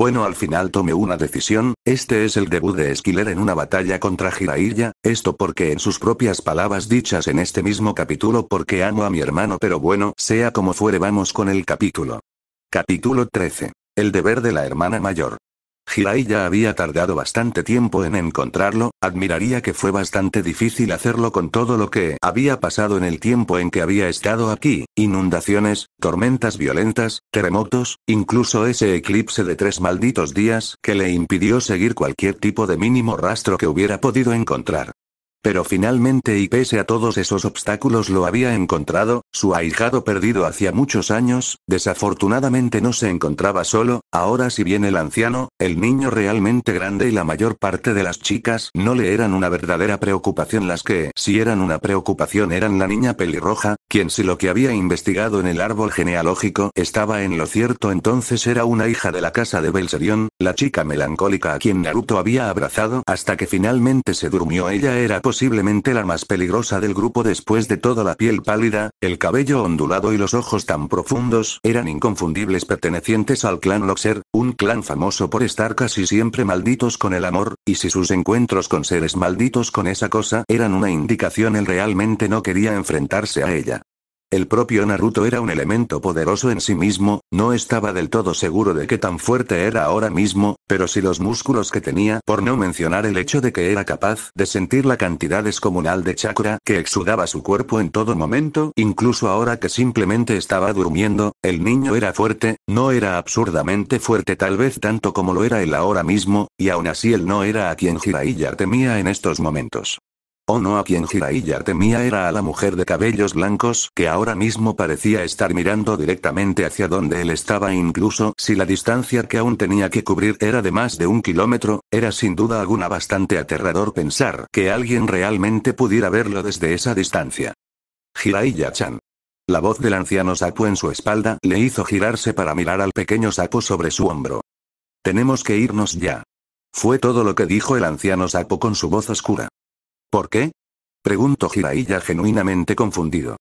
Bueno, al final tomé una decisión, este es el debut de Esquiler en una batalla contra Jiraiya, esto porque en sus propias palabras dichas en este mismo capítulo porque amo a mi hermano pero bueno, sea como fuere vamos con el capítulo. Capítulo 13. El deber de la hermana mayor. Hirai ya había tardado bastante tiempo en encontrarlo, admiraría que fue bastante difícil hacerlo con todo lo que había pasado en el tiempo en que había estado aquí, inundaciones, tormentas violentas, terremotos, incluso ese eclipse de tres malditos días que le impidió seguir cualquier tipo de mínimo rastro que hubiera podido encontrar. Pero finalmente y pese a todos esos obstáculos lo había encontrado, su ahijado perdido hacía muchos años, desafortunadamente no se encontraba solo, ahora si bien el anciano, el niño realmente grande y la mayor parte de las chicas no le eran una verdadera preocupación las que si eran una preocupación eran la niña pelirroja, quien si lo que había investigado en el árbol genealógico estaba en lo cierto entonces era una hija de la casa de Belserion, la chica melancólica a quien Naruto había abrazado hasta que finalmente se durmió ella era posiblemente la más peligrosa del grupo después de toda la piel pálida, el cabello ondulado y los ojos tan profundos, eran inconfundibles pertenecientes al clan Loxer, un clan famoso por estar casi siempre malditos con el amor, y si sus encuentros con seres malditos con esa cosa eran una indicación él realmente no quería enfrentarse a ella. El propio Naruto era un elemento poderoso en sí mismo, no estaba del todo seguro de qué tan fuerte era ahora mismo, pero si los músculos que tenía, por no mencionar el hecho de que era capaz de sentir la cantidad descomunal de chakra que exudaba su cuerpo en todo momento, incluso ahora que simplemente estaba durmiendo, el niño era fuerte, no era absurdamente fuerte tal vez tanto como lo era él ahora mismo, y aún así él no era a quien Jiraiya temía en estos momentos. O oh, no, a quien Jiraiya temía era a la mujer de cabellos blancos que ahora mismo parecía estar mirando directamente hacia donde él estaba, incluso si la distancia que aún tenía que cubrir era de más de un kilómetro, era sin duda alguna bastante aterrador pensar que alguien realmente pudiera verlo desde esa distancia. hiraiya chan La voz del anciano sapo en su espalda le hizo girarse para mirar al pequeño sapo sobre su hombro. Tenemos que irnos ya. Fue todo lo que dijo el anciano sapo con su voz oscura. ¿Por qué? Preguntó Jiraiya genuinamente confundido.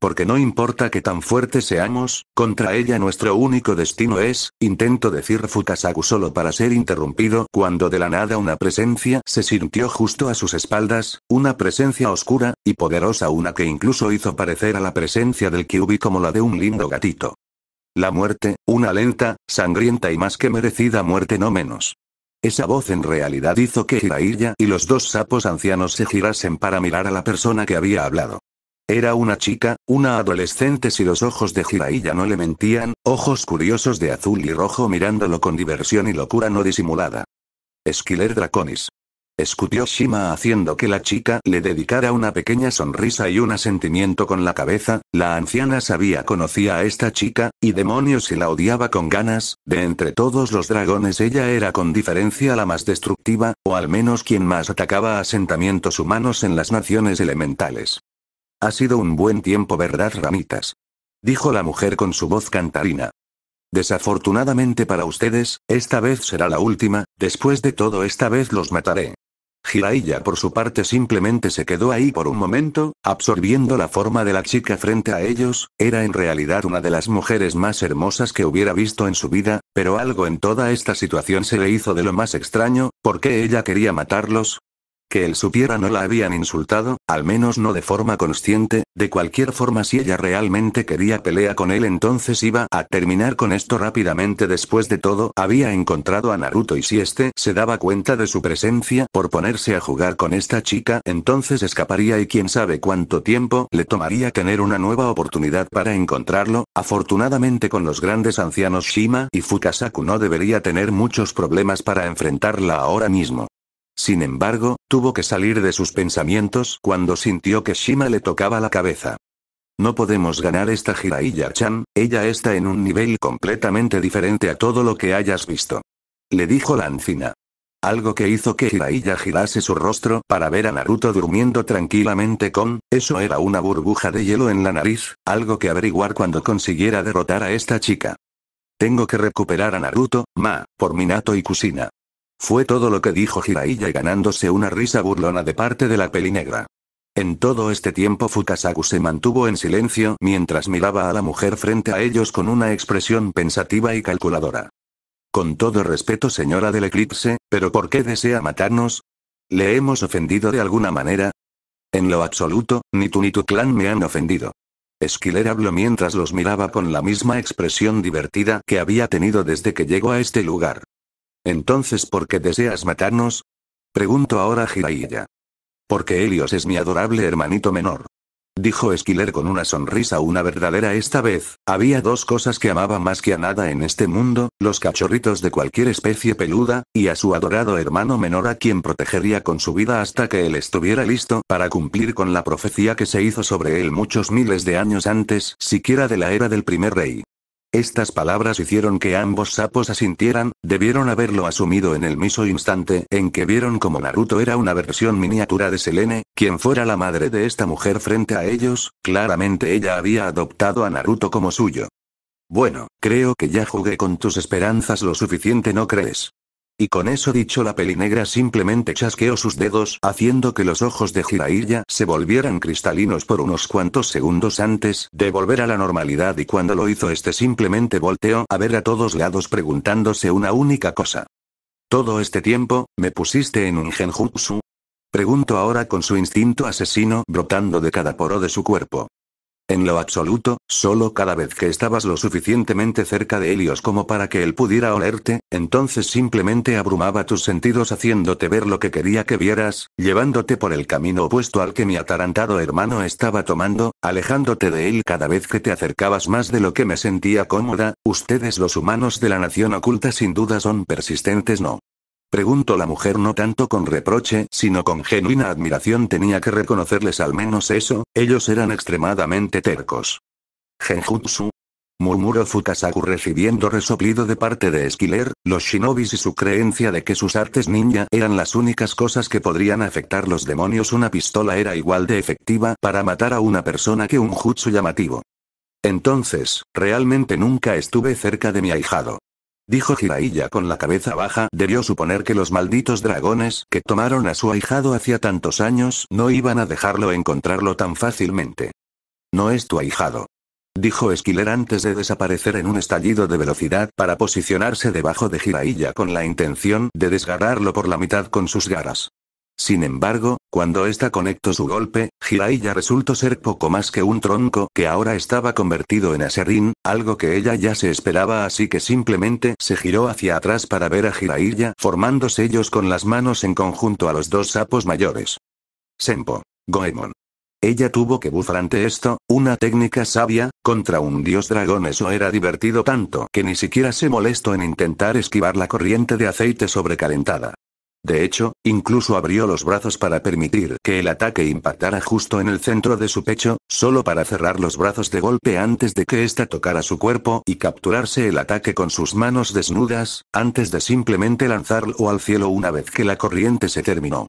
Porque no importa que tan fuertes seamos, contra ella nuestro único destino es, intento decir Fukasaku solo para ser interrumpido cuando de la nada una presencia se sintió justo a sus espaldas, una presencia oscura, y poderosa una que incluso hizo parecer a la presencia del Kyubi como la de un lindo gatito. La muerte, una lenta, sangrienta y más que merecida muerte no menos. Esa voz en realidad hizo que Jiraiya y los dos sapos ancianos se girasen para mirar a la persona que había hablado. Era una chica, una adolescente si los ojos de Jiraiya no le mentían, ojos curiosos de azul y rojo mirándolo con diversión y locura no disimulada. Esquiler Draconis. Escupió Shima haciendo que la chica le dedicara una pequeña sonrisa y un asentimiento con la cabeza, la anciana sabía conocía a esta chica, y demonios y la odiaba con ganas, de entre todos los dragones ella era con diferencia la más destructiva, o al menos quien más atacaba asentamientos humanos en las naciones elementales. Ha sido un buen tiempo verdad ramitas. Dijo la mujer con su voz cantarina. Desafortunadamente para ustedes, esta vez será la última, después de todo esta vez los mataré. Jiraiya por su parte simplemente se quedó ahí por un momento, absorbiendo la forma de la chica frente a ellos, era en realidad una de las mujeres más hermosas que hubiera visto en su vida, pero algo en toda esta situación se le hizo de lo más extraño, porque ella quería matarlos? Que él supiera no la habían insultado, al menos no de forma consciente, de cualquier forma si ella realmente quería pelea con él entonces iba a terminar con esto rápidamente después de todo había encontrado a Naruto y si este se daba cuenta de su presencia por ponerse a jugar con esta chica entonces escaparía y quién sabe cuánto tiempo le tomaría tener una nueva oportunidad para encontrarlo, afortunadamente con los grandes ancianos Shima y Fukasaku no debería tener muchos problemas para enfrentarla ahora mismo. Sin embargo, tuvo que salir de sus pensamientos cuando sintió que Shima le tocaba la cabeza. No podemos ganar esta Jiraiya-chan, ella está en un nivel completamente diferente a todo lo que hayas visto. Le dijo la ancina. Algo que hizo que Jiraiya girase su rostro para ver a Naruto durmiendo tranquilamente con, eso era una burbuja de hielo en la nariz, algo que averiguar cuando consiguiera derrotar a esta chica. Tengo que recuperar a Naruto, Ma, por Minato y Kusina. Fue todo lo que dijo Jiraiya ganándose una risa burlona de parte de la pelinegra. En todo este tiempo Fukasaku se mantuvo en silencio mientras miraba a la mujer frente a ellos con una expresión pensativa y calculadora. Con todo respeto señora del eclipse, ¿pero por qué desea matarnos? ¿Le hemos ofendido de alguna manera? En lo absoluto, ni tú ni tu clan me han ofendido. Esquiler habló mientras los miraba con la misma expresión divertida que había tenido desde que llegó a este lugar. Entonces, ¿por qué deseas matarnos? Pregunto ahora a Porque Helios es mi adorable hermanito menor. Dijo Esquiler con una sonrisa una verdadera esta vez, había dos cosas que amaba más que a nada en este mundo, los cachorritos de cualquier especie peluda, y a su adorado hermano menor a quien protegería con su vida hasta que él estuviera listo para cumplir con la profecía que se hizo sobre él muchos miles de años antes, siquiera de la era del primer rey. Estas palabras hicieron que ambos sapos asintieran, debieron haberlo asumido en el mismo instante en que vieron como Naruto era una versión miniatura de Selene, quien fuera la madre de esta mujer frente a ellos, claramente ella había adoptado a Naruto como suyo. Bueno, creo que ya jugué con tus esperanzas lo suficiente, ¿no crees? Y con eso dicho la pelinegra simplemente chasqueó sus dedos haciendo que los ojos de Jiraiya se volvieran cristalinos por unos cuantos segundos antes de volver a la normalidad y cuando lo hizo este simplemente volteó a ver a todos lados preguntándose una única cosa. ¿Todo este tiempo, me pusiste en un genjutsu? Pregunto ahora con su instinto asesino brotando de cada poro de su cuerpo. En lo absoluto, solo cada vez que estabas lo suficientemente cerca de Helios como para que él pudiera olerte, entonces simplemente abrumaba tus sentidos haciéndote ver lo que quería que vieras, llevándote por el camino opuesto al que mi atarantado hermano estaba tomando, alejándote de él cada vez que te acercabas más de lo que me sentía cómoda, ustedes los humanos de la nación oculta sin duda son persistentes no. Preguntó la mujer no tanto con reproche, sino con genuina admiración. Tenía que reconocerles al menos eso, ellos eran extremadamente tercos. Genjutsu. Murmuró Fukasaku recibiendo resoplido de parte de Esquiler, los shinobis y su creencia de que sus artes ninja eran las únicas cosas que podrían afectar los demonios. Una pistola era igual de efectiva para matar a una persona que un jutsu llamativo. Entonces, realmente nunca estuve cerca de mi ahijado dijo Jiraiya con la cabeza baja, debió suponer que los malditos dragones que tomaron a su ahijado hacía tantos años no iban a dejarlo encontrarlo tan fácilmente. No es tu ahijado. Dijo Esquiler antes de desaparecer en un estallido de velocidad para posicionarse debajo de Jiraiya con la intención de desgarrarlo por la mitad con sus garras. Sin embargo, cuando esta conectó su golpe, Jiraiya resultó ser poco más que un tronco que ahora estaba convertido en aserrín, algo que ella ya se esperaba así que simplemente se giró hacia atrás para ver a Jiraiya formándose ellos con las manos en conjunto a los dos sapos mayores. Senpo. Goemon. Ella tuvo que bufar ante esto, una técnica sabia, contra un dios dragón eso era divertido tanto que ni siquiera se molestó en intentar esquivar la corriente de aceite sobrecalentada. De hecho, incluso abrió los brazos para permitir que el ataque impactara justo en el centro de su pecho, solo para cerrar los brazos de golpe antes de que ésta tocara su cuerpo y capturarse el ataque con sus manos desnudas, antes de simplemente lanzarlo al cielo una vez que la corriente se terminó.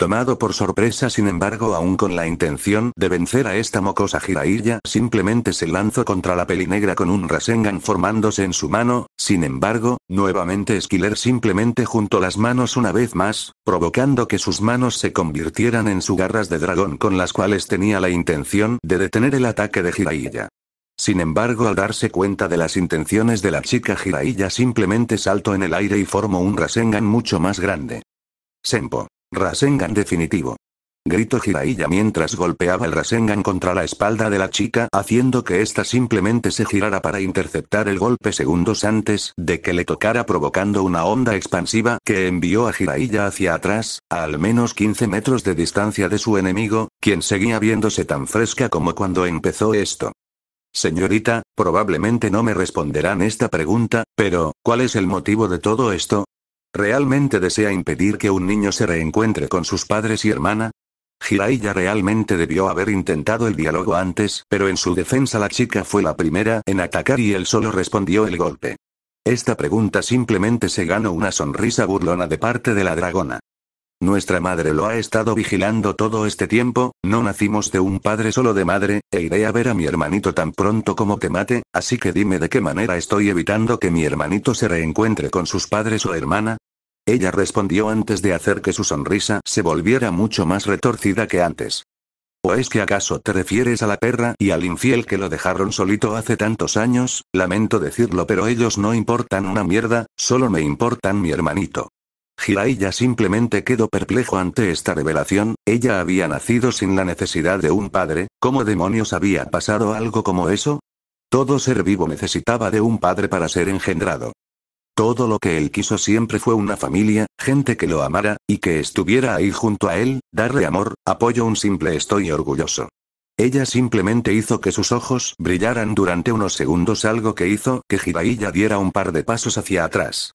Tomado por sorpresa sin embargo aún con la intención de vencer a esta mocosa Jiraiya simplemente se lanzó contra la negra con un Rasengan formándose en su mano, sin embargo, nuevamente Skiller simplemente juntó las manos una vez más, provocando que sus manos se convirtieran en sus garras de dragón con las cuales tenía la intención de detener el ataque de Jiraiya. Sin embargo al darse cuenta de las intenciones de la chica Jiraiya simplemente saltó en el aire y formó un Rasengan mucho más grande. Sempo. Rasengan definitivo. Gritó Jiraiya mientras golpeaba el Rasengan contra la espalda de la chica haciendo que ésta simplemente se girara para interceptar el golpe segundos antes de que le tocara provocando una onda expansiva que envió a Jiraiya hacia atrás, a al menos 15 metros de distancia de su enemigo, quien seguía viéndose tan fresca como cuando empezó esto. Señorita, probablemente no me responderán esta pregunta, pero, ¿cuál es el motivo de todo esto? ¿Realmente desea impedir que un niño se reencuentre con sus padres y hermana? ya realmente debió haber intentado el diálogo antes, pero en su defensa la chica fue la primera en atacar y él solo respondió el golpe. Esta pregunta simplemente se ganó una sonrisa burlona de parte de la dragona. Nuestra madre lo ha estado vigilando todo este tiempo, no nacimos de un padre solo de madre, e iré a ver a mi hermanito tan pronto como te mate, así que dime de qué manera estoy evitando que mi hermanito se reencuentre con sus padres o hermana. Ella respondió antes de hacer que su sonrisa se volviera mucho más retorcida que antes. ¿O es que acaso te refieres a la perra y al infiel que lo dejaron solito hace tantos años? Lamento decirlo, pero ellos no importan una mierda, solo me importan mi hermanito. Jiraiya simplemente quedó perplejo ante esta revelación, ella había nacido sin la necesidad de un padre, ¿cómo demonios había pasado algo como eso? Todo ser vivo necesitaba de un padre para ser engendrado. Todo lo que él quiso siempre fue una familia, gente que lo amara, y que estuviera ahí junto a él, darle amor, apoyo un simple estoy orgulloso. Ella simplemente hizo que sus ojos brillaran durante unos segundos algo que hizo que Jiraiya diera un par de pasos hacia atrás.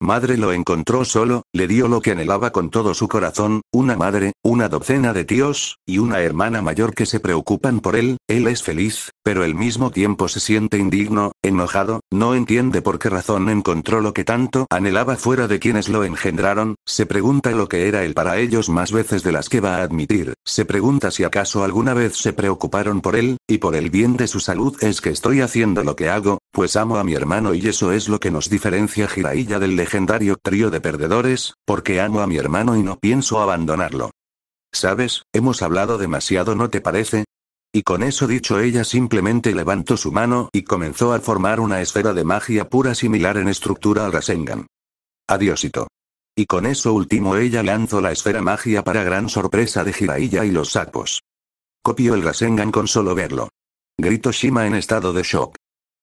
Madre lo encontró solo, le dio lo que anhelaba con todo su corazón, una madre, una docena de tíos, y una hermana mayor que se preocupan por él, él es feliz, pero al mismo tiempo se siente indigno, enojado, no entiende por qué razón encontró lo que tanto anhelaba fuera de quienes lo engendraron, se pregunta lo que era él para ellos más veces de las que va a admitir, se pregunta si acaso alguna vez se preocuparon por él, y por el bien de su salud es que estoy haciendo lo que hago, pues amo a mi hermano y eso es lo que nos diferencia Jiraiya del legendario trío de perdedores, porque amo a mi hermano y no pienso abandonarlo. Sabes, hemos hablado demasiado, ¿no te parece? Y con eso dicho ella simplemente levantó su mano y comenzó a formar una esfera de magia pura similar en estructura al Rasengan. Adiósito. Y con eso último ella lanzó la esfera magia para gran sorpresa de Jiraiya y los sapos. Copió el Rasengan con solo verlo. Gritó Shima en estado de shock.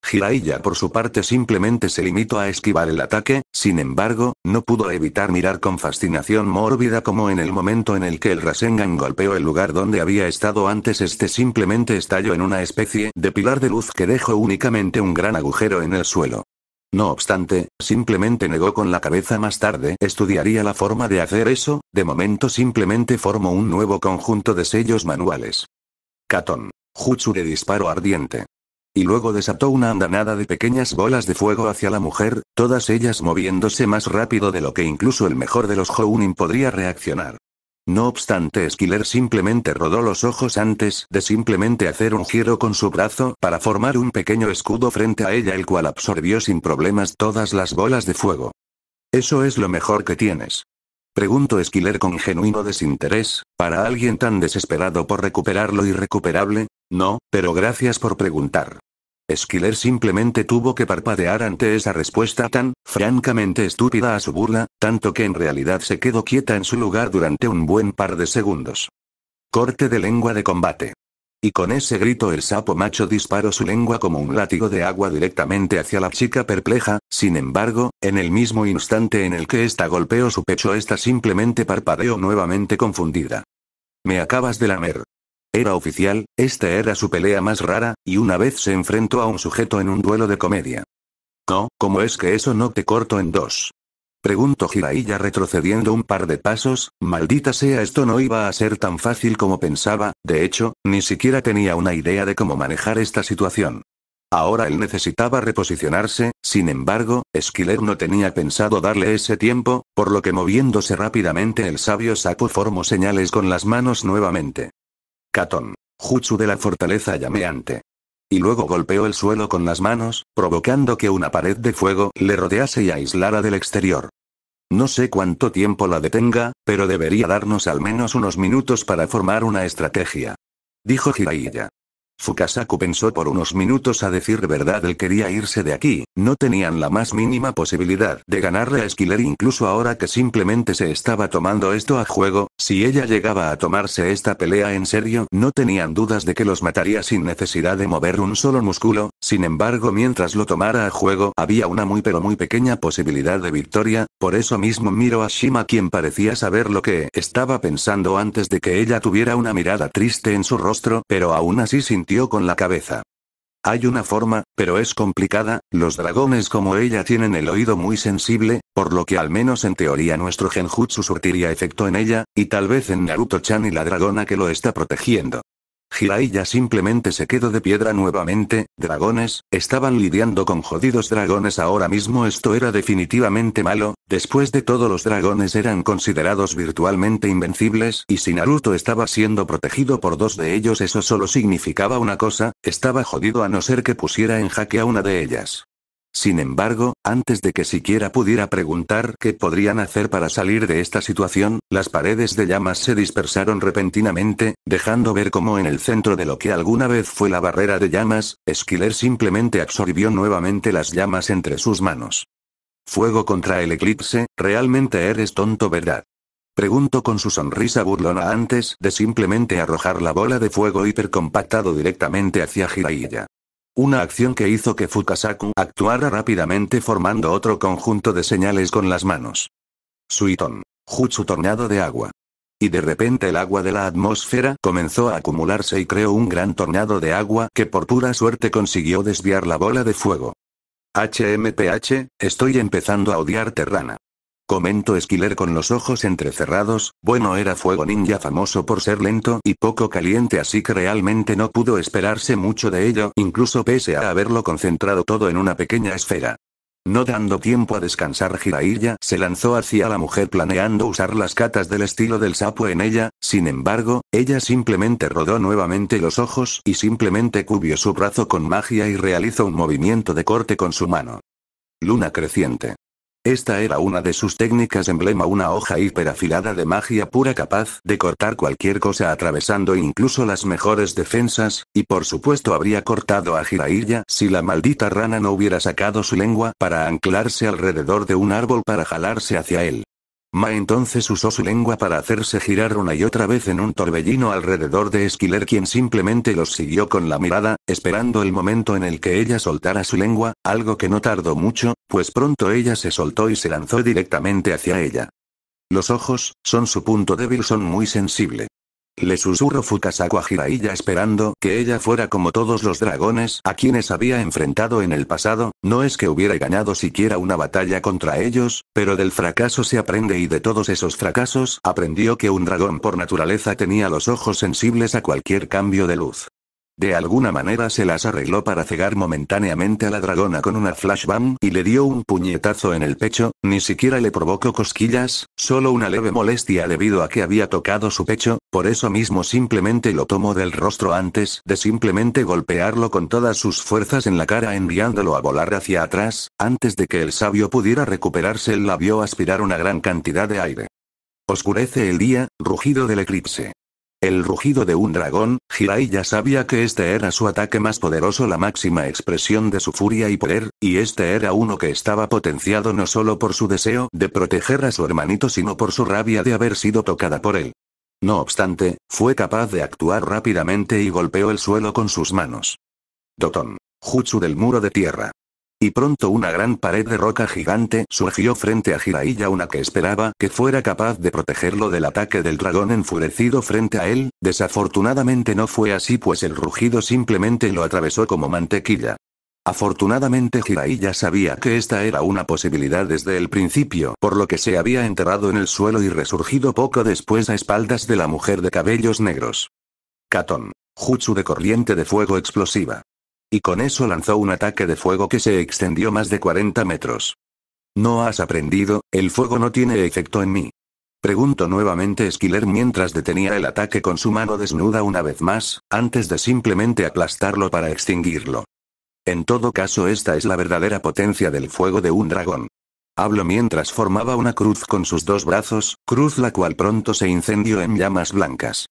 Jiraiya por su parte simplemente se limitó a esquivar el ataque, sin embargo, no pudo evitar mirar con fascinación mórbida como en el momento en el que el Rasengan golpeó el lugar donde había estado antes este simplemente estalló en una especie de pilar de luz que dejó únicamente un gran agujero en el suelo. No obstante, simplemente negó con la cabeza más tarde estudiaría la forma de hacer eso, de momento simplemente formó un nuevo conjunto de sellos manuales. Katon. Jutsu de disparo ardiente y luego desató una andanada de pequeñas bolas de fuego hacia la mujer, todas ellas moviéndose más rápido de lo que incluso el mejor de los Hounin podría reaccionar. No obstante, Skiller simplemente rodó los ojos antes de simplemente hacer un giro con su brazo para formar un pequeño escudo frente a ella, el cual absorbió sin problemas todas las bolas de fuego. Eso es lo mejor que tienes. Preguntó Skiller con genuino desinterés, para alguien tan desesperado por recuperar lo irrecuperable, no, pero gracias por preguntar. Skiller simplemente tuvo que parpadear ante esa respuesta tan, francamente estúpida a su burla, tanto que en realidad se quedó quieta en su lugar durante un buen par de segundos. Corte de lengua de combate. Y con ese grito el sapo macho disparó su lengua como un látigo de agua directamente hacia la chica perpleja, sin embargo, en el mismo instante en el que ésta golpeó su pecho esta simplemente parpadeó nuevamente confundida. Me acabas de lamer, era oficial, esta era su pelea más rara, y una vez se enfrentó a un sujeto en un duelo de comedia. No, ¿cómo es que eso no te corto en dos? Preguntó Jiraiya retrocediendo un par de pasos, maldita sea esto no iba a ser tan fácil como pensaba, de hecho, ni siquiera tenía una idea de cómo manejar esta situación. Ahora él necesitaba reposicionarse, sin embargo, Skiller no tenía pensado darle ese tiempo, por lo que moviéndose rápidamente el sabio sapo formó señales con las manos nuevamente. Katon. Jutsu de la fortaleza llameante. Y luego golpeó el suelo con las manos, provocando que una pared de fuego le rodease y aislara del exterior. No sé cuánto tiempo la detenga, pero debería darnos al menos unos minutos para formar una estrategia. Dijo Hiraiya. Fukasaku pensó por unos minutos a decir verdad él quería irse de aquí, no tenían la más mínima posibilidad de ganarle a Esquiler incluso ahora que simplemente se estaba tomando esto a juego, si ella llegaba a tomarse esta pelea en serio, no tenían dudas de que los mataría sin necesidad de mover un solo músculo, sin embargo mientras lo tomara a juego había una muy pero muy pequeña posibilidad de victoria, por eso mismo miro a Shima quien parecía saber lo que estaba pensando antes de que ella tuviera una mirada triste en su rostro, pero aún así sin con la cabeza. Hay una forma, pero es complicada, los dragones como ella tienen el oído muy sensible, por lo que al menos en teoría nuestro genjutsu surtiría efecto en ella, y tal vez en Naruto-chan y la dragona que lo está protegiendo ya simplemente se quedó de piedra nuevamente, dragones, estaban lidiando con jodidos dragones ahora mismo esto era definitivamente malo, después de todo los dragones eran considerados virtualmente invencibles y si Naruto estaba siendo protegido por dos de ellos eso solo significaba una cosa, estaba jodido a no ser que pusiera en jaque a una de ellas. Sin embargo, antes de que siquiera pudiera preguntar qué podrían hacer para salir de esta situación, las paredes de llamas se dispersaron repentinamente, dejando ver cómo en el centro de lo que alguna vez fue la barrera de llamas, Esquiler simplemente absorbió nuevamente las llamas entre sus manos. Fuego contra el eclipse, realmente eres tonto, ¿verdad? Preguntó con su sonrisa burlona antes de simplemente arrojar la bola de fuego hipercompactado directamente hacia Jiraiya. Una acción que hizo que Fukasaku actuara rápidamente formando otro conjunto de señales con las manos. Suiton. Jutsu tornado de agua. Y de repente el agua de la atmósfera comenzó a acumularse y creó un gran tornado de agua que por pura suerte consiguió desviar la bola de fuego. HMPH, estoy empezando a odiar Terrana. Comentó Esquiler con los ojos entrecerrados, bueno era Fuego Ninja famoso por ser lento y poco caliente así que realmente no pudo esperarse mucho de ello incluso pese a haberlo concentrado todo en una pequeña esfera. No dando tiempo a descansar Jiraiya se lanzó hacia la mujer planeando usar las catas del estilo del sapo en ella, sin embargo, ella simplemente rodó nuevamente los ojos y simplemente cubrió su brazo con magia y realizó un movimiento de corte con su mano. Luna creciente. Esta era una de sus técnicas emblema, una hoja hiperafilada de magia pura capaz de cortar cualquier cosa atravesando incluso las mejores defensas, y por supuesto habría cortado a Jiraiya si la maldita rana no hubiera sacado su lengua para anclarse alrededor de un árbol para jalarse hacia él. Ma entonces usó su lengua para hacerse girar una y otra vez en un torbellino alrededor de Esquiler quien simplemente los siguió con la mirada, esperando el momento en el que ella soltara su lengua, algo que no tardó mucho, pues pronto ella se soltó y se lanzó directamente hacia ella. Los ojos, son su punto débil, son muy sensibles le susurro Fukasaku a Jiraiya esperando que ella fuera como todos los dragones a quienes había enfrentado en el pasado, no es que hubiera ganado siquiera una batalla contra ellos, pero del fracaso se aprende y de todos esos fracasos aprendió que un dragón por naturaleza tenía los ojos sensibles a cualquier cambio de luz. De alguna manera se las arregló para cegar momentáneamente a la dragona con una flashbang y le dio un puñetazo en el pecho, ni siquiera le provocó cosquillas, solo una leve molestia debido a que había tocado su pecho, por eso mismo simplemente lo tomó del rostro antes de simplemente golpearlo con todas sus fuerzas en la cara enviándolo a volar hacia atrás, antes de que el sabio pudiera recuperarse él la vio aspirar una gran cantidad de aire. Oscurece el día, rugido del eclipse. El rugido de un dragón, Hirai ya sabía que este era su ataque más poderoso, la máxima expresión de su furia y poder, y este era uno que estaba potenciado no solo por su deseo de proteger a su hermanito, sino por su rabia de haber sido tocada por él. No obstante, fue capaz de actuar rápidamente y golpeó el suelo con sus manos. Doton. Jutsu del muro de tierra. Y pronto una gran pared de roca gigante surgió frente a Jiraiya una que esperaba que fuera capaz de protegerlo del ataque del dragón enfurecido frente a él, desafortunadamente no fue así pues el rugido simplemente lo atravesó como mantequilla. Afortunadamente Jiraiya sabía que esta era una posibilidad desde el principio, por lo que se había enterrado en el suelo y resurgido poco después a espaldas de la mujer de cabellos negros. Catón. Jutsu de corriente de fuego explosiva. Y con eso lanzó un ataque de fuego que se extendió más de 40 metros. No has aprendido, el fuego no tiene efecto en mí. Preguntó nuevamente Esquiler mientras detenía el ataque con su mano desnuda una vez más, antes de simplemente aplastarlo para extinguirlo. En todo caso esta es la verdadera potencia del fuego de un dragón. Hablo mientras formaba una cruz con sus dos brazos, cruz la cual pronto se incendió en llamas blancas.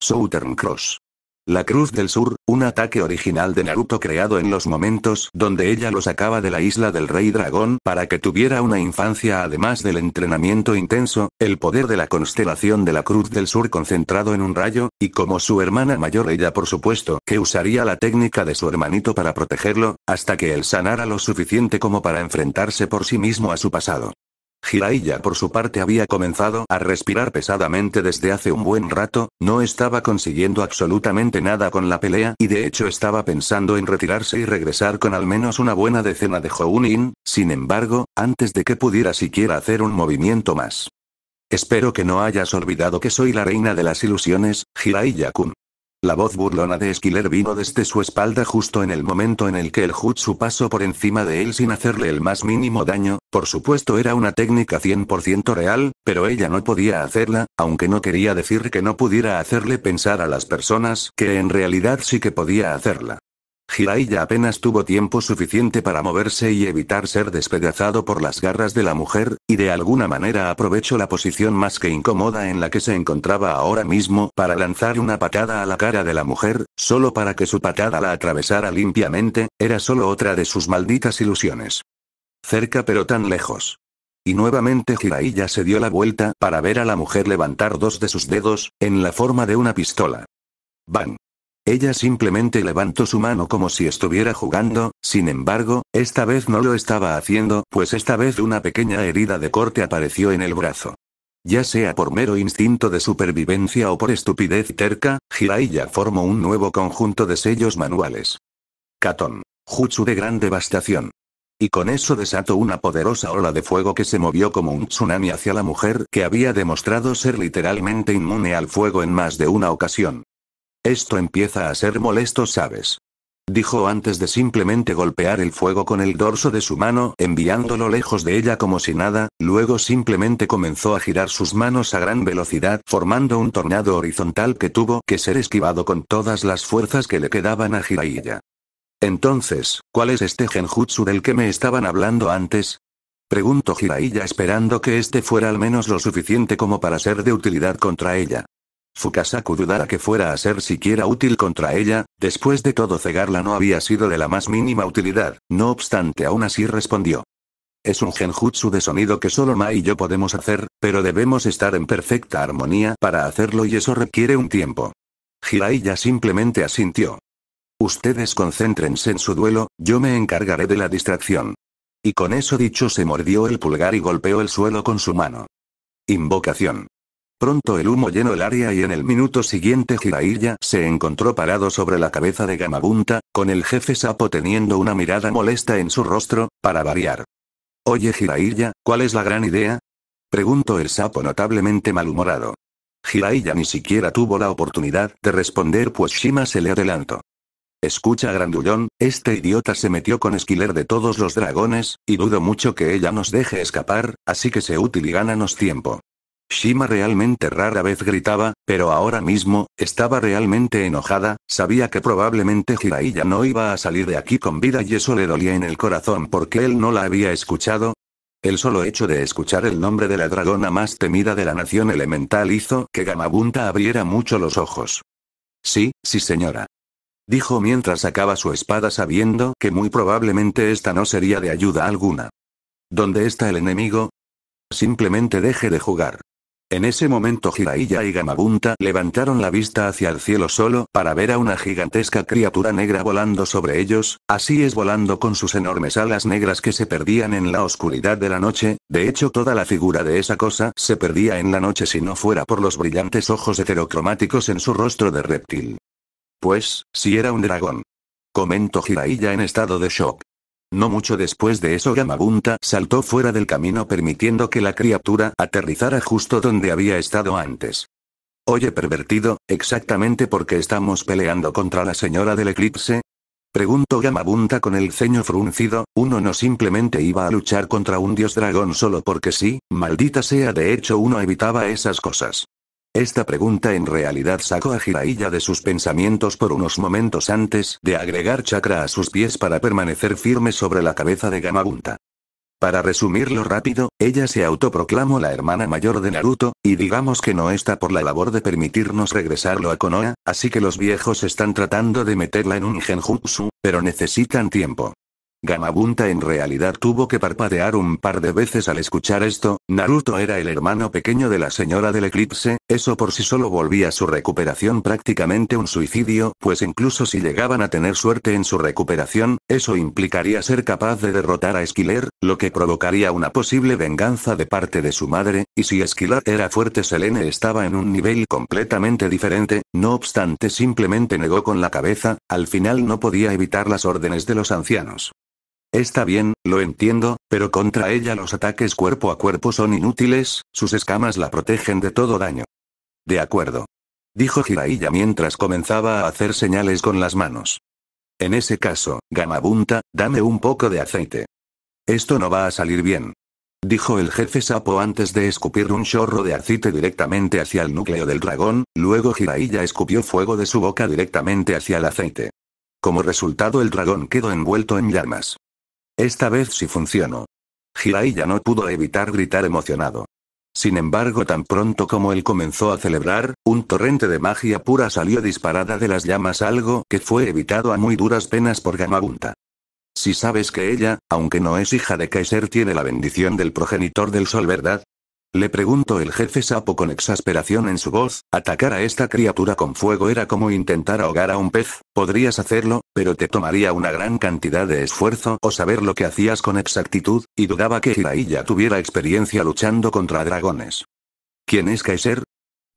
Southern Cross. La Cruz del Sur, un ataque original de Naruto creado en los momentos donde ella lo sacaba de la isla del Rey Dragón para que tuviera una infancia además del entrenamiento intenso, el poder de la constelación de la Cruz del Sur concentrado en un rayo, y como su hermana mayor ella por supuesto que usaría la técnica de su hermanito para protegerlo, hasta que él sanara lo suficiente como para enfrentarse por sí mismo a su pasado. Hiraiya por su parte había comenzado a respirar pesadamente desde hace un buen rato, no estaba consiguiendo absolutamente nada con la pelea y de hecho estaba pensando en retirarse y regresar con al menos una buena decena de Jounin, sin embargo, antes de que pudiera siquiera hacer un movimiento más. Espero que no hayas olvidado que soy la reina de las ilusiones, Jiraiya-kun. La voz burlona de Esquiler vino desde su espalda justo en el momento en el que el jutsu pasó por encima de él sin hacerle el más mínimo daño, por supuesto era una técnica 100% real, pero ella no podía hacerla, aunque no quería decir que no pudiera hacerle pensar a las personas que en realidad sí que podía hacerla. Jiraiya apenas tuvo tiempo suficiente para moverse y evitar ser despedazado por las garras de la mujer, y de alguna manera aprovechó la posición más que incómoda en la que se encontraba ahora mismo para lanzar una patada a la cara de la mujer, solo para que su patada la atravesara limpiamente, era solo otra de sus malditas ilusiones. Cerca pero tan lejos. Y nuevamente Jiraiya se dio la vuelta para ver a la mujer levantar dos de sus dedos, en la forma de una pistola. Bang. Ella simplemente levantó su mano como si estuviera jugando, sin embargo, esta vez no lo estaba haciendo, pues esta vez una pequeña herida de corte apareció en el brazo. Ya sea por mero instinto de supervivencia o por estupidez terca, Hiraiya formó un nuevo conjunto de sellos manuales. Katon. Jutsu de gran devastación. Y con eso desató una poderosa ola de fuego que se movió como un tsunami hacia la mujer que había demostrado ser literalmente inmune al fuego en más de una ocasión. Esto empieza a ser molesto, ¿sabes? Dijo antes de simplemente golpear el fuego con el dorso de su mano, enviándolo lejos de ella como si nada, luego simplemente comenzó a girar sus manos a gran velocidad, formando un tornado horizontal que tuvo que ser esquivado con todas las fuerzas que le quedaban a Jiraiya. Entonces, ¿cuál es este genjutsu del que me estaban hablando antes? Preguntó Jiraiya esperando que este fuera al menos lo suficiente como para ser de utilidad contra ella. Fukasaku dudara que fuera a ser siquiera útil contra ella, después de todo cegarla no había sido de la más mínima utilidad, no obstante aún así respondió. Es un genjutsu de sonido que solo Mai y yo podemos hacer, pero debemos estar en perfecta armonía para hacerlo y eso requiere un tiempo. ya simplemente asintió. Ustedes concéntrense en su duelo, yo me encargaré de la distracción. Y con eso dicho se mordió el pulgar y golpeó el suelo con su mano. Invocación. Pronto el humo llenó el área y en el minuto siguiente Jiraiya se encontró parado sobre la cabeza de Gamabunta, con el jefe sapo teniendo una mirada molesta en su rostro, para variar. Oye Jiraiya, ¿cuál es la gran idea? Preguntó el sapo notablemente malhumorado. Jiraiya ni siquiera tuvo la oportunidad de responder pues Shima se le adelantó. Escucha grandullón, este idiota se metió con Esquiler de todos los dragones, y dudo mucho que ella nos deje escapar, así que se útil y gánanos tiempo. Shima realmente rara vez gritaba, pero ahora mismo, estaba realmente enojada, sabía que probablemente Jiraiya no iba a salir de aquí con vida y eso le dolía en el corazón porque él no la había escuchado. El solo hecho de escuchar el nombre de la dragona más temida de la nación elemental hizo que Gamabunta abriera mucho los ojos. Sí, sí señora. Dijo mientras sacaba su espada sabiendo que muy probablemente esta no sería de ayuda alguna. ¿Dónde está el enemigo? Simplemente deje de jugar. En ese momento Jiraiya y Gamabunta levantaron la vista hacia el cielo solo para ver a una gigantesca criatura negra volando sobre ellos, así es volando con sus enormes alas negras que se perdían en la oscuridad de la noche, de hecho toda la figura de esa cosa se perdía en la noche si no fuera por los brillantes ojos heterocromáticos en su rostro de reptil. Pues, si era un dragón. Comentó Jiraiya en estado de shock. No mucho después de eso Gamabunta saltó fuera del camino permitiendo que la criatura aterrizara justo donde había estado antes. Oye pervertido, ¿exactamente por qué estamos peleando contra la señora del eclipse? Preguntó Gamabunta con el ceño fruncido, uno no simplemente iba a luchar contra un dios dragón solo porque sí, maldita sea de hecho uno evitaba esas cosas. Esta pregunta en realidad sacó a Jiraiya de sus pensamientos por unos momentos antes de agregar chakra a sus pies para permanecer firme sobre la cabeza de Gamabunta. Para resumirlo rápido, ella se autoproclamó la hermana mayor de Naruto, y digamos que no está por la labor de permitirnos regresarlo a Konoha, así que los viejos están tratando de meterla en un genjutsu, pero necesitan tiempo. Gamabunta en realidad tuvo que parpadear un par de veces al escuchar esto, Naruto era el hermano pequeño de la señora del eclipse, eso por sí solo volvía su recuperación prácticamente un suicidio, pues incluso si llegaban a tener suerte en su recuperación, eso implicaría ser capaz de derrotar a Esquiler, lo que provocaría una posible venganza de parte de su madre, y si Esquiler era fuerte Selene estaba en un nivel completamente diferente, no obstante simplemente negó con la cabeza, al final no podía evitar las órdenes de los ancianos. Está bien, lo entiendo, pero contra ella los ataques cuerpo a cuerpo son inútiles, sus escamas la protegen de todo daño. De acuerdo. Dijo Jiraiya mientras comenzaba a hacer señales con las manos. En ese caso, Gamabunta, dame un poco de aceite. Esto no va a salir bien. Dijo el jefe sapo antes de escupir un chorro de aceite directamente hacia el núcleo del dragón, luego Jiraiya escupió fuego de su boca directamente hacia el aceite. Como resultado el dragón quedó envuelto en llamas. Esta vez sí funcionó. Hirai ya no pudo evitar gritar emocionado. Sin embargo, tan pronto como él comenzó a celebrar, un torrente de magia pura salió disparada de las llamas, algo que fue evitado a muy duras penas por Gamabunta. Si sabes que ella, aunque no es hija de Kaiser, tiene la bendición del progenitor del sol, ¿verdad? Le preguntó el jefe sapo con exasperación en su voz, atacar a esta criatura con fuego era como intentar ahogar a un pez, podrías hacerlo, pero te tomaría una gran cantidad de esfuerzo o saber lo que hacías con exactitud, y dudaba que Hiraiya tuviera experiencia luchando contra dragones. ¿Quién es Kaiser?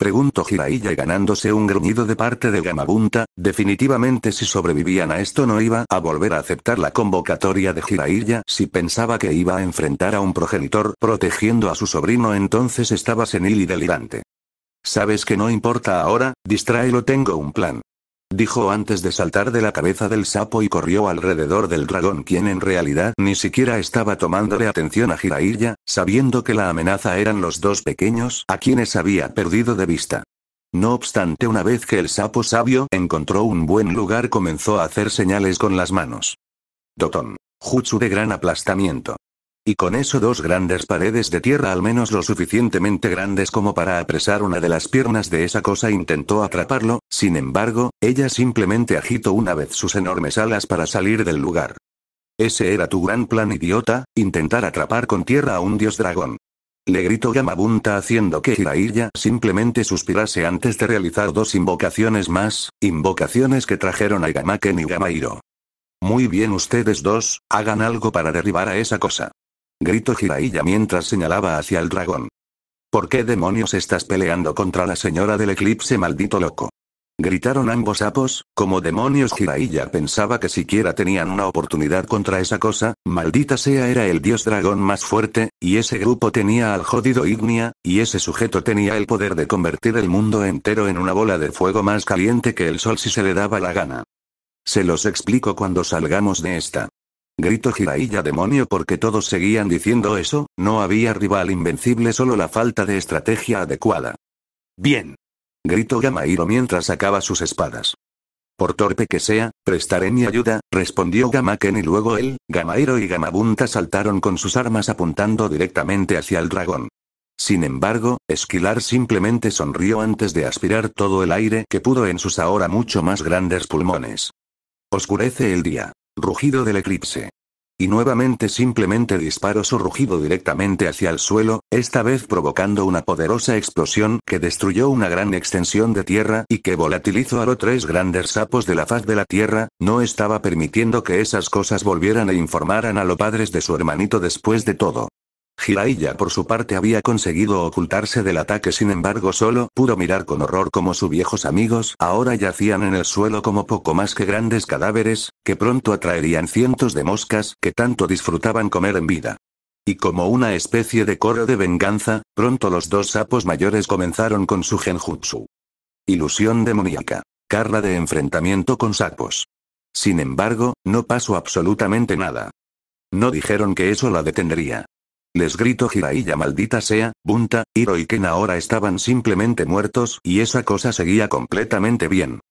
Preguntó Jiraiya ganándose un gruñido de parte de Gamabunta, definitivamente si sobrevivían a esto no iba a volver a aceptar la convocatoria de Jiraiya si pensaba que iba a enfrentar a un progenitor protegiendo a su sobrino entonces estaba senil y delirante. Sabes que no importa ahora, distráelo tengo un plan dijo antes de saltar de la cabeza del sapo y corrió alrededor del dragón quien en realidad ni siquiera estaba tomándole atención a Jiraiya, sabiendo que la amenaza eran los dos pequeños a quienes había perdido de vista. No obstante una vez que el sapo sabio encontró un buen lugar comenzó a hacer señales con las manos. Doton, Jutsu de gran aplastamiento. Y con eso dos grandes paredes de tierra al menos lo suficientemente grandes como para apresar una de las piernas de esa cosa intentó atraparlo, sin embargo, ella simplemente agitó una vez sus enormes alas para salir del lugar. Ese era tu gran plan idiota, intentar atrapar con tierra a un dios dragón. Le gritó Gamabunta haciendo que Hiraiya simplemente suspirase antes de realizar dos invocaciones más, invocaciones que trajeron a Gamaken y Gamairo. Muy bien ustedes dos, hagan algo para derribar a esa cosa gritó Jiraiya mientras señalaba hacia el dragón. ¿Por qué demonios estás peleando contra la señora del eclipse maldito loco? Gritaron ambos sapos, como demonios Jiraiya pensaba que siquiera tenían una oportunidad contra esa cosa, maldita sea era el dios dragón más fuerte, y ese grupo tenía al jodido Ignia, y ese sujeto tenía el poder de convertir el mundo entero en una bola de fuego más caliente que el sol si se le daba la gana. Se los explico cuando salgamos de esta. Grito Jiraiya demonio porque todos seguían diciendo eso, no había rival invencible solo la falta de estrategia adecuada. Bien. Gritó Gamairo mientras sacaba sus espadas. Por torpe que sea, prestaré mi ayuda, respondió Gamaken y luego él, Gamairo y Gamabunta saltaron con sus armas apuntando directamente hacia el dragón. Sin embargo, Esquilar simplemente sonrió antes de aspirar todo el aire que pudo en sus ahora mucho más grandes pulmones. Oscurece el día. Rugido del eclipse. Y nuevamente simplemente disparó su rugido directamente hacia el suelo, esta vez provocando una poderosa explosión que destruyó una gran extensión de tierra y que volatilizó a los tres grandes sapos de la faz de la tierra, no estaba permitiendo que esas cosas volvieran e informaran a los padres de su hermanito después de todo. Jiraiya por su parte había conseguido ocultarse del ataque sin embargo solo pudo mirar con horror como sus viejos amigos ahora yacían en el suelo como poco más que grandes cadáveres, que pronto atraerían cientos de moscas que tanto disfrutaban comer en vida. Y como una especie de coro de venganza, pronto los dos sapos mayores comenzaron con su genjutsu. Ilusión demoníaca. Carla de enfrentamiento con sapos. Sin embargo, no pasó absolutamente nada. No dijeron que eso la detendría. Les grito Jirailla, maldita sea, Bunta, Hiro y Ken ahora estaban simplemente muertos y esa cosa seguía completamente bien.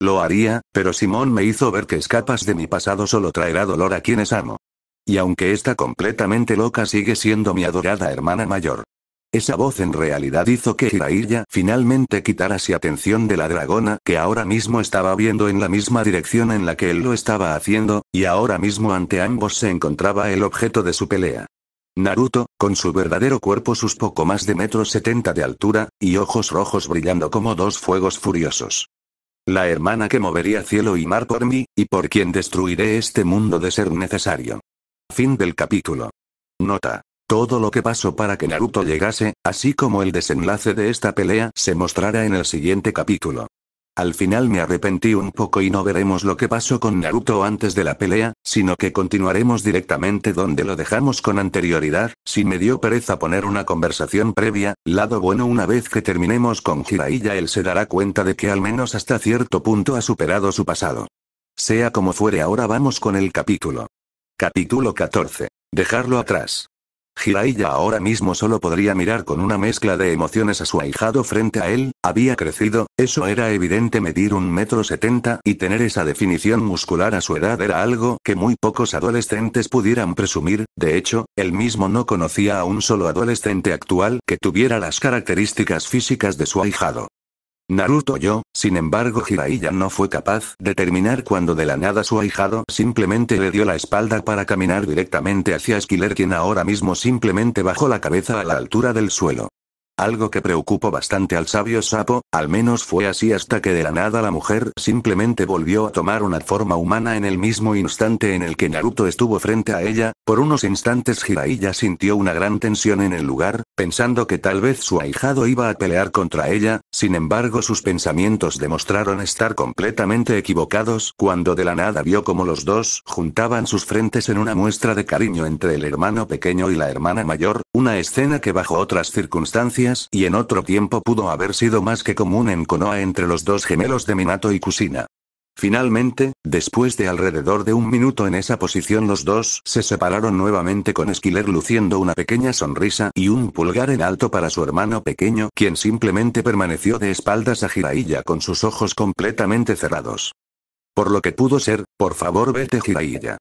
Lo haría, pero Simón me hizo ver que escapas de mi pasado solo traerá dolor a quienes amo. Y aunque está completamente loca sigue siendo mi adorada hermana mayor. Esa voz en realidad hizo que Hiraiya finalmente quitara su atención de la dragona que ahora mismo estaba viendo en la misma dirección en la que él lo estaba haciendo, y ahora mismo ante ambos se encontraba el objeto de su pelea. Naruto, con su verdadero cuerpo sus poco más de metro setenta de altura, y ojos rojos brillando como dos fuegos furiosos. La hermana que movería cielo y mar por mí, y por quien destruiré este mundo de ser necesario. Fin del capítulo. Nota. Todo lo que pasó para que Naruto llegase, así como el desenlace de esta pelea, se mostrará en el siguiente capítulo. Al final me arrepentí un poco y no veremos lo que pasó con Naruto antes de la pelea, sino que continuaremos directamente donde lo dejamos con anterioridad, si me dio pereza poner una conversación previa, lado bueno una vez que terminemos con Jiraiya él se dará cuenta de que al menos hasta cierto punto ha superado su pasado. Sea como fuere ahora vamos con el capítulo. Capítulo 14. Dejarlo atrás. Jiraiya ahora mismo solo podría mirar con una mezcla de emociones a su ahijado frente a él, había crecido, eso era evidente medir un metro setenta y tener esa definición muscular a su edad era algo que muy pocos adolescentes pudieran presumir, de hecho, él mismo no conocía a un solo adolescente actual que tuviera las características físicas de su ahijado. Naruto yo, sin embargo Jiraiya no fue capaz de terminar cuando de la nada su ahijado simplemente le dio la espalda para caminar directamente hacia Esquiler quien ahora mismo simplemente bajó la cabeza a la altura del suelo algo que preocupó bastante al sabio sapo, al menos fue así hasta que de la nada la mujer simplemente volvió a tomar una forma humana en el mismo instante en el que Naruto estuvo frente a ella, por unos instantes Jiraiya sintió una gran tensión en el lugar, pensando que tal vez su ahijado iba a pelear contra ella, sin embargo sus pensamientos demostraron estar completamente equivocados cuando de la nada vio como los dos juntaban sus frentes en una muestra de cariño entre el hermano pequeño y la hermana mayor, una escena que bajo otras circunstancias y en otro tiempo pudo haber sido más que común en Konoha entre los dos gemelos de Minato y Kusina. Finalmente, después de alrededor de un minuto en esa posición los dos se separaron nuevamente con Esquiler luciendo una pequeña sonrisa y un pulgar en alto para su hermano pequeño quien simplemente permaneció de espaldas a Jiraiya con sus ojos completamente cerrados. Por lo que pudo ser, por favor vete Jiraiya.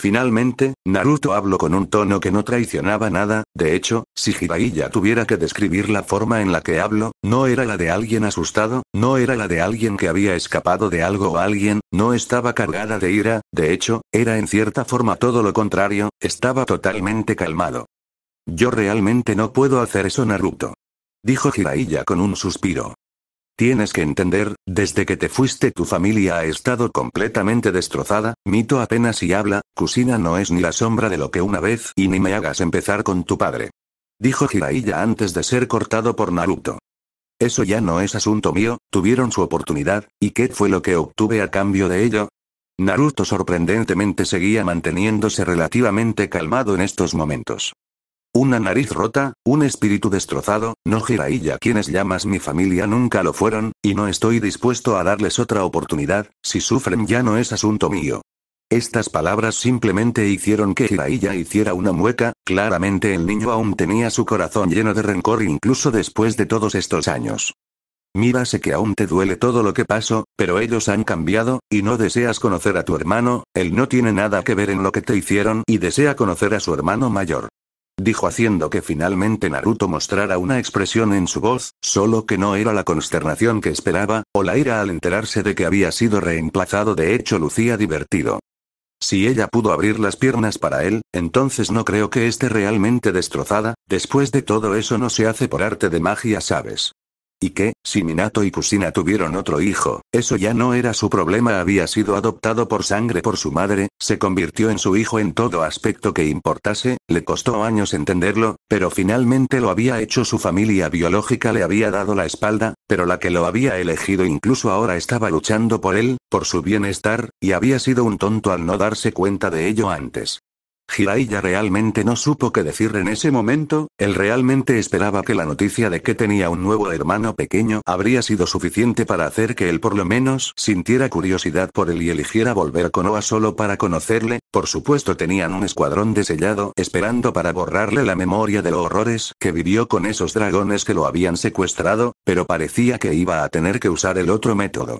Finalmente, Naruto habló con un tono que no traicionaba nada, de hecho, si Hiraiya tuviera que describir la forma en la que hablo, no era la de alguien asustado, no era la de alguien que había escapado de algo o alguien, no estaba cargada de ira, de hecho, era en cierta forma todo lo contrario, estaba totalmente calmado. Yo realmente no puedo hacer eso Naruto. Dijo Hiraiya con un suspiro. Tienes que entender, desde que te fuiste tu familia ha estado completamente destrozada, Mito apenas si habla, Kusina no es ni la sombra de lo que una vez y ni me hagas empezar con tu padre. Dijo Jiraiya antes de ser cortado por Naruto. Eso ya no es asunto mío, tuvieron su oportunidad, ¿y qué fue lo que obtuve a cambio de ello? Naruto sorprendentemente seguía manteniéndose relativamente calmado en estos momentos. Una nariz rota, un espíritu destrozado, no Jiraiya quienes llamas mi familia nunca lo fueron, y no estoy dispuesto a darles otra oportunidad, si sufren ya no es asunto mío. Estas palabras simplemente hicieron que Jiraiya hiciera una mueca, claramente el niño aún tenía su corazón lleno de rencor incluso después de todos estos años. Mírase que aún te duele todo lo que pasó, pero ellos han cambiado, y no deseas conocer a tu hermano, él no tiene nada que ver en lo que te hicieron y desea conocer a su hermano mayor dijo haciendo que finalmente Naruto mostrara una expresión en su voz, solo que no era la consternación que esperaba, o la ira al enterarse de que había sido reemplazado de hecho lucía divertido. Si ella pudo abrir las piernas para él, entonces no creo que esté realmente destrozada, después de todo eso no se hace por arte de magia sabes. Y que, si Minato y Kusina tuvieron otro hijo, eso ya no era su problema había sido adoptado por sangre por su madre, se convirtió en su hijo en todo aspecto que importase, le costó años entenderlo, pero finalmente lo había hecho su familia biológica le había dado la espalda, pero la que lo había elegido incluso ahora estaba luchando por él, por su bienestar, y había sido un tonto al no darse cuenta de ello antes. Hiraiya realmente no supo qué decir en ese momento, él realmente esperaba que la noticia de que tenía un nuevo hermano pequeño habría sido suficiente para hacer que él por lo menos sintiera curiosidad por él y eligiera volver con Oa solo para conocerle, por supuesto tenían un escuadrón de sellado esperando para borrarle la memoria de los horrores que vivió con esos dragones que lo habían secuestrado, pero parecía que iba a tener que usar el otro método.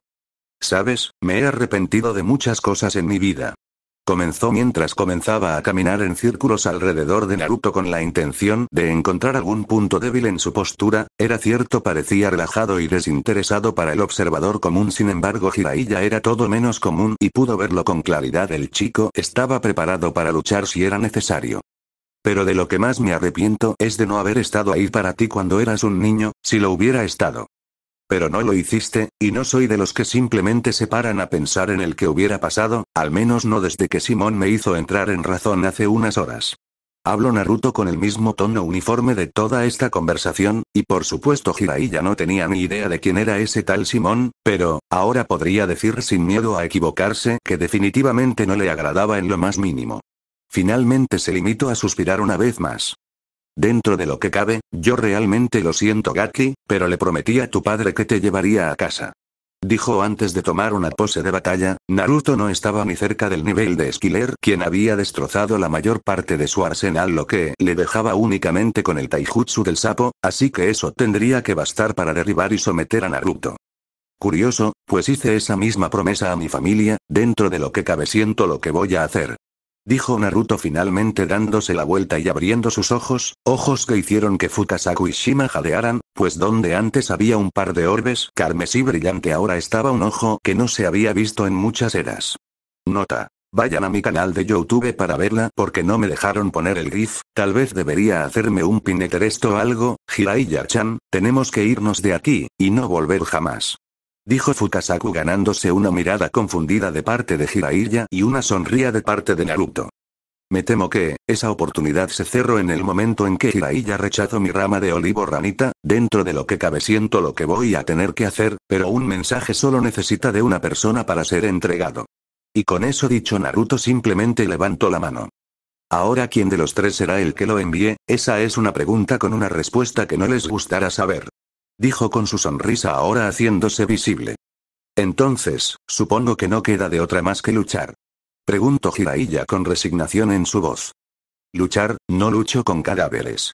Sabes, me he arrepentido de muchas cosas en mi vida. Comenzó mientras comenzaba a caminar en círculos alrededor de Naruto con la intención de encontrar algún punto débil en su postura, era cierto parecía relajado y desinteresado para el observador común sin embargo Jiraiya era todo menos común y pudo verlo con claridad el chico estaba preparado para luchar si era necesario. Pero de lo que más me arrepiento es de no haber estado ahí para ti cuando eras un niño, si lo hubiera estado. Pero no lo hiciste, y no soy de los que simplemente se paran a pensar en el que hubiera pasado, al menos no desde que Simón me hizo entrar en razón hace unas horas. Hablo Naruto con el mismo tono uniforme de toda esta conversación, y por supuesto Jiraiya no tenía ni idea de quién era ese tal Simón, pero, ahora podría decir sin miedo a equivocarse que definitivamente no le agradaba en lo más mínimo. Finalmente se limitó a suspirar una vez más. Dentro de lo que cabe, yo realmente lo siento Gaki, pero le prometí a tu padre que te llevaría a casa. Dijo antes de tomar una pose de batalla, Naruto no estaba ni cerca del nivel de Esquiler quien había destrozado la mayor parte de su arsenal lo que le dejaba únicamente con el taijutsu del sapo, así que eso tendría que bastar para derribar y someter a Naruto. Curioso, pues hice esa misma promesa a mi familia, dentro de lo que cabe siento lo que voy a hacer dijo Naruto finalmente dándose la vuelta y abriendo sus ojos, ojos que hicieron que Fukasaku y Shima jadearan, pues donde antes había un par de orbes carmesí brillante ahora estaba un ojo que no se había visto en muchas eras. Nota. Vayan a mi canal de Youtube para verla porque no me dejaron poner el GIF, tal vez debería hacerme un pineter o algo, Jiraiya-chan, tenemos que irnos de aquí, y no volver jamás. Dijo Fukasaku ganándose una mirada confundida de parte de Jiraiya y una sonría de parte de Naruto. Me temo que, esa oportunidad se cerró en el momento en que Jiraiya rechazó mi rama de olivo ranita, dentro de lo que cabe siento lo que voy a tener que hacer, pero un mensaje solo necesita de una persona para ser entregado. Y con eso dicho Naruto simplemente levantó la mano. Ahora quién de los tres será el que lo envíe, esa es una pregunta con una respuesta que no les gustará saber dijo con su sonrisa ahora haciéndose visible. Entonces, supongo que no queda de otra más que luchar. Preguntó Jiraiya con resignación en su voz. Luchar, no lucho con cadáveres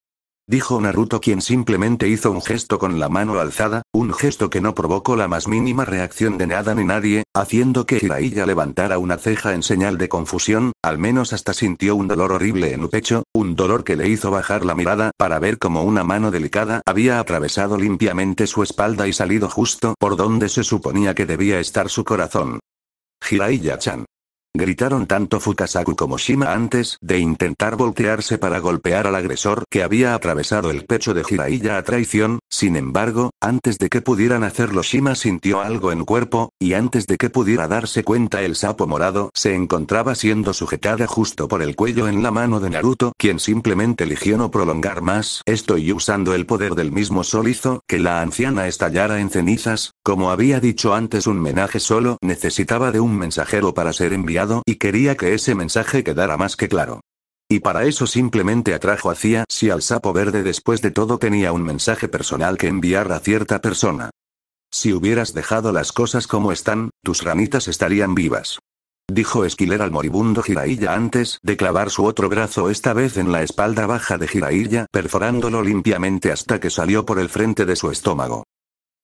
dijo Naruto quien simplemente hizo un gesto con la mano alzada, un gesto que no provocó la más mínima reacción de nada ni nadie, haciendo que Hiraiya levantara una ceja en señal de confusión, al menos hasta sintió un dolor horrible en su pecho, un dolor que le hizo bajar la mirada para ver como una mano delicada había atravesado limpiamente su espalda y salido justo por donde se suponía que debía estar su corazón. hiraiya chan gritaron tanto Fukasaku como Shima antes de intentar voltearse para golpear al agresor que había atravesado el pecho de Jiraiya a traición, sin embargo, antes de que pudieran hacerlo Shima sintió algo en cuerpo, y antes de que pudiera darse cuenta el sapo morado se encontraba siendo sujetada justo por el cuello en la mano de Naruto, quien simplemente eligió no prolongar más esto y usando el poder del mismo sol hizo que la anciana estallara en cenizas, como había dicho antes un menaje solo necesitaba de un mensajero para ser enviado y quería que ese mensaje quedara más que claro. Y para eso simplemente atrajo hacia si al sapo verde después de todo tenía un mensaje personal que enviar a cierta persona. Si hubieras dejado las cosas como están, tus ranitas estarían vivas. Dijo Esquiler al moribundo Jiraiya antes de clavar su otro brazo esta vez en la espalda baja de Jiraiya perforándolo limpiamente hasta que salió por el frente de su estómago.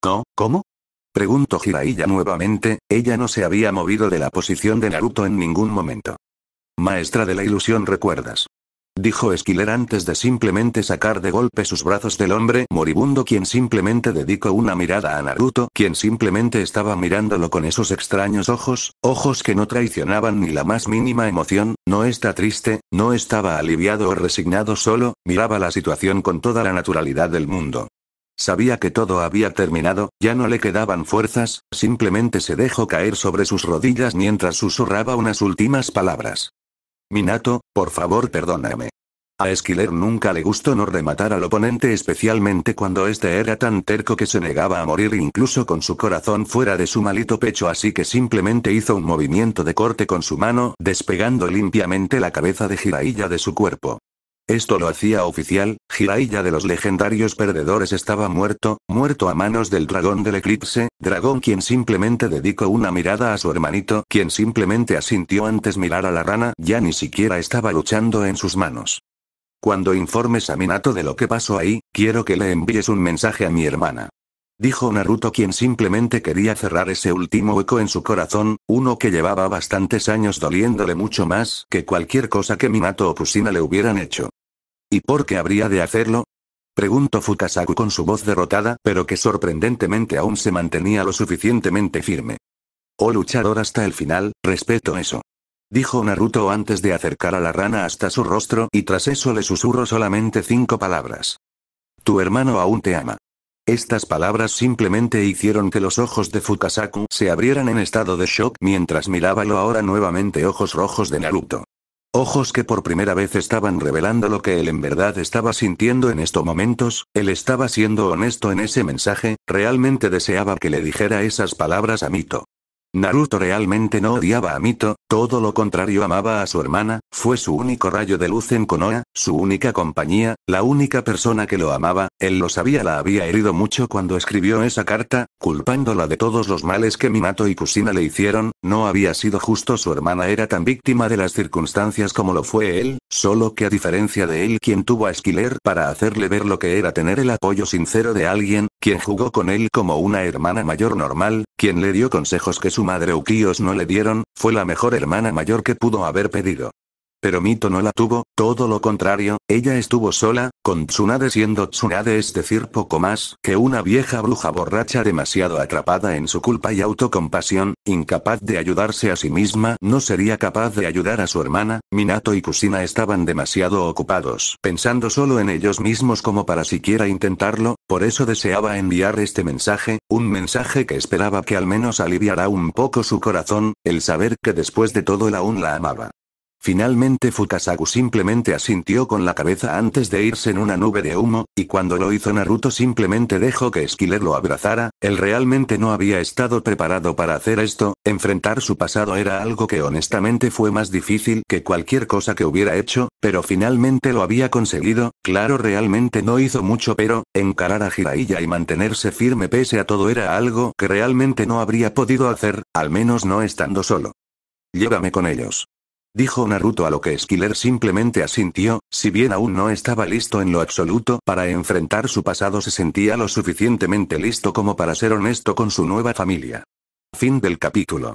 ¿No? ¿Cómo? Preguntó Jiraiya nuevamente, ella no se había movido de la posición de Naruto en ningún momento maestra de la ilusión recuerdas. Dijo Esquiler antes de simplemente sacar de golpe sus brazos del hombre moribundo quien simplemente dedicó una mirada a Naruto quien simplemente estaba mirándolo con esos extraños ojos, ojos que no traicionaban ni la más mínima emoción, no está triste, no estaba aliviado o resignado solo, miraba la situación con toda la naturalidad del mundo. Sabía que todo había terminado, ya no le quedaban fuerzas, simplemente se dejó caer sobre sus rodillas mientras susurraba unas últimas palabras. Minato, por favor perdóname. A Esquiler nunca le gustó no rematar al oponente especialmente cuando este era tan terco que se negaba a morir incluso con su corazón fuera de su malito pecho así que simplemente hizo un movimiento de corte con su mano despegando limpiamente la cabeza de Jiraiya de su cuerpo. Esto lo hacía oficial, Jiraiya de los legendarios perdedores estaba muerto, muerto a manos del dragón del eclipse, dragón quien simplemente dedicó una mirada a su hermanito, quien simplemente asintió antes mirar a la rana, ya ni siquiera estaba luchando en sus manos. Cuando informes a Minato de lo que pasó ahí, quiero que le envíes un mensaje a mi hermana. Dijo Naruto quien simplemente quería cerrar ese último hueco en su corazón, uno que llevaba bastantes años doliéndole mucho más que cualquier cosa que Minato o le hubieran hecho. ¿Y por qué habría de hacerlo? Preguntó Fukasaku con su voz derrotada, pero que sorprendentemente aún se mantenía lo suficientemente firme. Oh luchador hasta el final, respeto eso. Dijo Naruto antes de acercar a la rana hasta su rostro y tras eso le susurró solamente cinco palabras. Tu hermano aún te ama. Estas palabras simplemente hicieron que los ojos de Fukasaku se abrieran en estado de shock mientras mirábalo ahora nuevamente ojos rojos de Naruto. Ojos que por primera vez estaban revelando lo que él en verdad estaba sintiendo en estos momentos, él estaba siendo honesto en ese mensaje, realmente deseaba que le dijera esas palabras a Mito. Naruto realmente no odiaba a Mito, todo lo contrario amaba a su hermana, fue su único rayo de luz en Konoha, su única compañía, la única persona que lo amaba, él lo sabía la había herido mucho cuando escribió esa carta, culpándola de todos los males que Minato y Kusina le hicieron, no había sido justo su hermana era tan víctima de las circunstancias como lo fue él, solo que a diferencia de él quien tuvo a Esquiler para hacerle ver lo que era tener el apoyo sincero de alguien, quien jugó con él como una hermana mayor normal, quien le dio consejos que su madre Ukios no le dieron, fue la mejor hermana mayor que pudo haber pedido. Pero Mito no la tuvo, todo lo contrario, ella estuvo sola, con Tsunade siendo Tsunade es decir poco más que una vieja bruja borracha demasiado atrapada en su culpa y autocompasión, incapaz de ayudarse a sí misma, no sería capaz de ayudar a su hermana, Minato y Kusina estaban demasiado ocupados, pensando solo en ellos mismos como para siquiera intentarlo, por eso deseaba enviar este mensaje, un mensaje que esperaba que al menos aliviara un poco su corazón, el saber que después de todo él aún la amaba. Finalmente Fukasaku simplemente asintió con la cabeza antes de irse en una nube de humo, y cuando lo hizo Naruto simplemente dejó que Skiller lo abrazara, él realmente no había estado preparado para hacer esto, enfrentar su pasado era algo que honestamente fue más difícil que cualquier cosa que hubiera hecho, pero finalmente lo había conseguido, claro realmente no hizo mucho pero, encarar a Jiraiya y mantenerse firme pese a todo era algo que realmente no habría podido hacer, al menos no estando solo. Llévame con ellos. Dijo Naruto a lo que Skiller simplemente asintió, si bien aún no estaba listo en lo absoluto para enfrentar su pasado se sentía lo suficientemente listo como para ser honesto con su nueva familia. Fin del capítulo.